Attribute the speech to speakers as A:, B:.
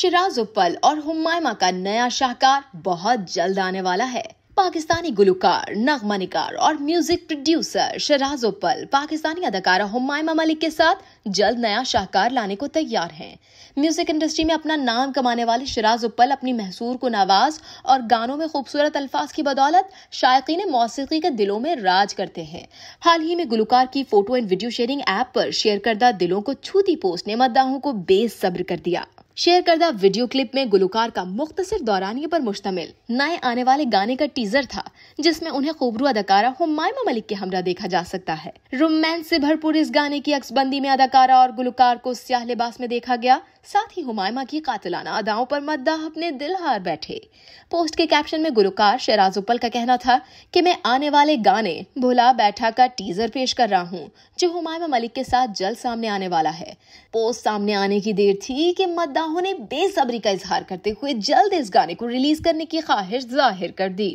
A: शिराज उपल और हुमायमा का नया शाहकार बहुत जल्द आने वाला है पाकिस्तानी गुलकार नगमा निकार और म्यूजिक प्रोड्यूसर शराज उपल पाकिस्तानी अदाकारा हुमायमा मलिक के साथ जल्द नया शाहकार लाने को तैयार हैं म्यूजिक इंडस्ट्री में अपना नाम कमाने वाले शराज उपल अपनी महसूर को नवाज और गानों में खूबसूरत अल्फाज की बदौलत शायकीन मौसीकी के दिलों में राज करते हैं हाल ही में गुलकार की photo and video sharing app पर शेयर करदा दिलों को छूती पोस्ट ने मद्दाहों को बेसब्र कर दिया शेयर करदा वीडियो क्लिप में गुलकार का मुख्तर दौरानी पर मुश्तमिल नए आने वाले गाने का टीजर था जिसमें उन्हें खूबरू अदाकारा हुमायमा मलिक के हमरा देखा जा सकता है रोमांस से भरपूर इस गाने की अक्सबंदी में अदाकारा और गुलकार को स्याह लिबास में देखा गया साथ ही हुमायमा की कातलाना अदाओं पर मद्दाह अपने दिल हार बैठे पोस्ट के कैप्शन में गुलकार शेराज उपल का कहना था कि मैं आने वाले गाने भुला बैठा का टीजर पेश कर रहा हूँ जो हुमायमा मलिक के साथ जल्द सामने आने वाला है पोस्ट सामने आने की देर थी कि मद्दाह फलाहों ने बेसब्री का इजहार करते हुए जल्द इस गाने को रिलीज करने की ख्वाहिश जाहिर कर दी